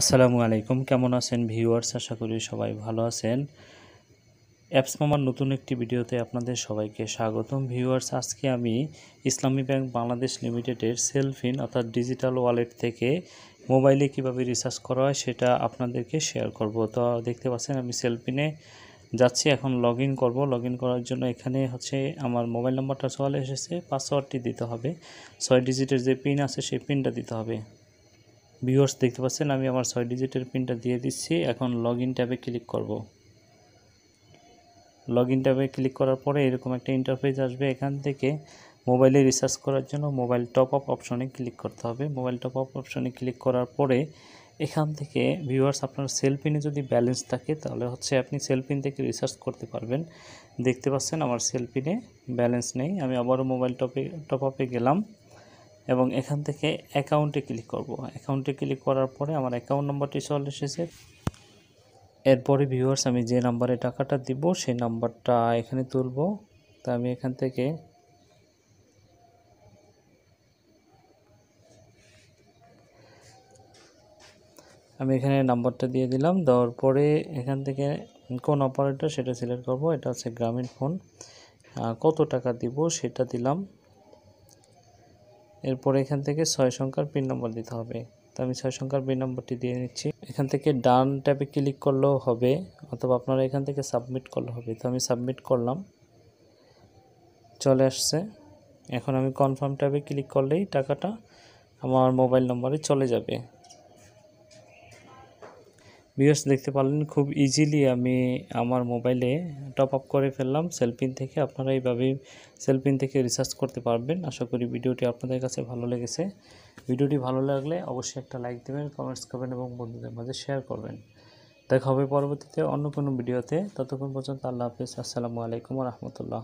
আসসালামু আলাইকুম কেমন আছেন ভিউয়ার্স আশা করি সবাই ভালো আছেন অ্যাপস মামার নতুন একটি ভিডিওতে আপনাদের সবাইকে স্বাগতম ভিউয়ার্স আজকে আমি ইসলামী ব্যাংক বাংলাদেশ লিমিটেডের সেলফিন অর্থাৎ ডিজিটাল ওয়ালেট থেকে মোবাইলে কিভাবে রিচার্জ করা হয় সেটা আপনাদেরকে শেয়ার করব তো দেখতে পাচ্ছেন আমি সেলফিনে যাচ্ছি এখন লগ ইন করবো লগ ইন করার জন্য এখানে হচ্ছে আমার মোবাইল নাম্বারটা চলে এসেছে পাসওয়ার্ডটি দিতে হবে ছয় ডিজিটের যে পিন আছে সেই পিনটা দিতে হবে ভিউয়ার্স দেখতে পাচ্ছেন আমি আমার ছয় ডিজিটের পিনটা দিয়ে দিচ্ছি এখন লগ ইন ট্যাবে ক্লিক করব লগ ইন ট্যাবে ক্লিক করার পরে এরকম একটা ইন্টারফেস আসবে এখান থেকে মোবাইলে রিচার্জ করার জন্য মোবাইল টপ আপ অপশনে ক্লিক করতে হবে মোবাইল টপ আপ অপশনে ক্লিক করার পরে এখান থেকে ভিউয়ার্স আপনার সেলফিনে যদি ব্যালেন্স থাকে তাহলে হচ্ছে আপনি সেলফিন থেকে রিসার্চ করতে পারবেন দেখতে পাচ্ছেন আমার সেলফিনে ব্যালেন্স নেই আমি আবারও মোবাইল টপে টপ আপে গেলাম এবং এখান থেকে অ্যাকাউন্টে ক্লিক করব অ্যাকাউন্টে ক্লিক করার পরে আমার অ্যাকাউন্ট নাম্বারটি চলে এসেছে এরপরে ভিউয়ার্স আমি যে নাম্বারে টাকাটা দিব সেই নাম্বারটা এখানে তুলব তা আমি এখান থেকে আমি এখানে নাম্বারটা দিয়ে দিলাম দেওয়ার পরে এখান থেকে কোন অপারেটর সেটা সিলেক্ট করব এটা হচ্ছে গ্রামীণ ফোন কত টাকা দিব সেটা দিলাম এরপর এখান থেকে ছয় সংখ্যার পিন নম্বর দিতে হবে তো আমি ছয় সংখ্যার পিন নম্বরটি দিয়ে নিচ্ছি এখান থেকে ডান ট্যাপে ক্লিক করলেও হবে অথবা আপনারা এখান থেকে সাবমিট করলে হবে তো আমি সাবমিট করলাম চলে আসছে এখন আমি কনফার্ম ট্যাপে ক্লিক করলেই টাকাটা আমার মোবাইল নম্বরে চলে যাবে ভিউয়ার্স দেখতে পারলেন খুব ইজিলি আমি আমার মোবাইলে টপ আপ করে ফেললাম সেলফিন থেকে আপনারা এইভাবেই সেলফিন থেকে রিসার্চ করতে পারবেন আশা করি ভিডিওটি আপনাদের কাছে ভালো লেগেছে ভিডিওটি ভালো লাগলে অবশ্যই একটা লাইক দেবেন কমেন্টস করবেন এবং বন্ধুদের মাঝে শেয়ার করবেন দেখা হবে পরবর্তীতে অন্য কোনো ভিডিওতে ততক্ষণ পর্যন্ত আল্লাহ হাফিজ আসসালামু আলাইকুম রহমতুল্লাহ